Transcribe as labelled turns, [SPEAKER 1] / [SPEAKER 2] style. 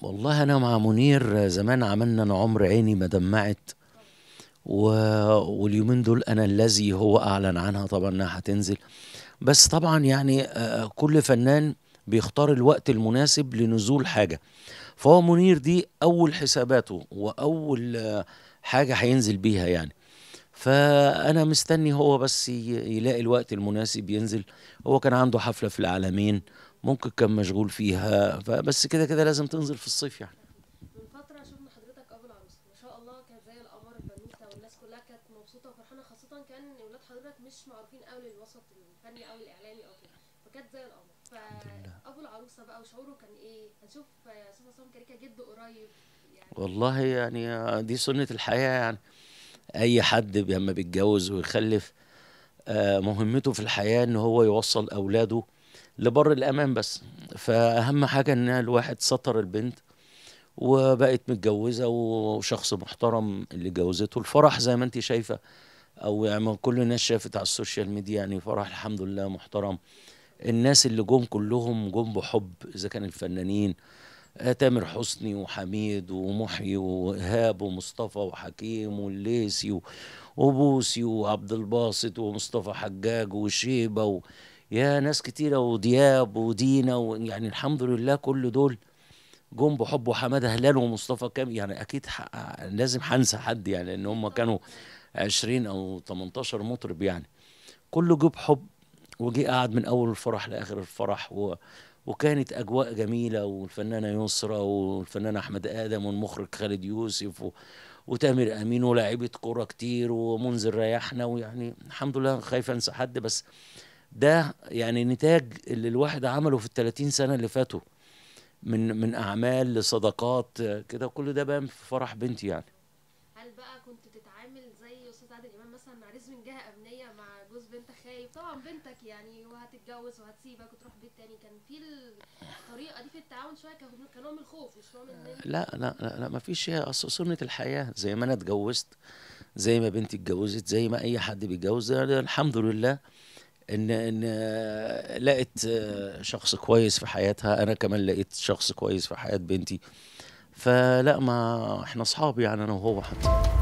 [SPEAKER 1] والله انا مع منير زمان عملنا انا عمر عيني ما دمعت و... واليومين دول انا الذي هو اعلن عنها طبعا انها هتنزل بس طبعا يعني آه، آه، كل فنان بيختار الوقت المناسب لنزول حاجه فهو منير دي اول حساباته واول آه، حاجه هينزل بيها يعني فانا مستني هو بس يلاقي الوقت المناسب ينزل هو كان عنده حفله في العالمين ممكن كان مشغول فيها فبس كده كده لازم تنزل في الصيف يعني من فتره شفنا حضرتك ابو
[SPEAKER 2] ما شاء الله كان زي القمر البنوته والناس كلها كانت مبسوطه وفرحانه خاصه كان اولاد حضرتك مش معروفين قوي للوسط الفني او الاعلامي او كده فكانت زي القمر فابو العروسه بقى وشعوره
[SPEAKER 1] كان ايه هنشوف يوسف عصام كريكه جد قريب يعني والله يعني دي سنه الحياه يعني اي حد لما بيتجوز ويخلف آه، مهمته في الحياه ان هو يوصل اولاده لبر الامان بس فاهم حاجه ان الواحد سطر البنت وبقت متجوزه وشخص محترم اللي جوزته الفرح زي ما انت شايفه او يعني كل الناس شافت على السوشيال ميديا يعني فرح الحمد لله محترم الناس اللي جم كلهم جم بحب اذا كان الفنانين آه، تامر حسني وحميد ومحي وإيهاب ومصطفى وحكيم والليسي وبوسي وعبد الباسط ومصطفى حجاج وشيبة و... يا ناس كتيرة ودياب ودينا و... يعني الحمد لله كل دول جم بحب وحمادة هلال ومصطفى كامل يعني أكيد ح... لازم هنسى حد يعني لأن هم كانوا 20 أو 18 مطرب يعني كله جه بحب وجه قعد من أول الفرح لآخر الفرح و... وكانت اجواء جميله والفنانه يسرا والفنان احمد ادم والمخرج خالد يوسف و... وتامر امين ولاعيبه كوره كتير ومنذر ريحنا ويعني الحمد لله خايف انسى حد بس ده يعني نتاج اللي الواحد عمله في ال 30 سنه اللي فاتوا من من اعمال لصداقات كده كل ده بقى في فرح بنتي يعني
[SPEAKER 2] كنت تتعامل زي استاذ عادل امام مثلا مع ريز من جهه امنيه مع جوز بنت خايف طبعا بنتك يعني وهتتجوز وهتسيبك وتروح بيت تاني كان في الطريقه دي في التعاون شويه كان من الخوف مش نوع من آه. لا
[SPEAKER 1] لا لا, لا ما فيش هي سنه الحياه زي ما انا اتجوزت زي ما بنتي اتجوزت زي ما اي حد بيتجوز الحمد لله ان ان آه، لقت آه، شخص كويس في حياتها انا كمان لقيت شخص كويس في حياه بنتي فلا ما احنا اصحاب يعني انا وهو حتى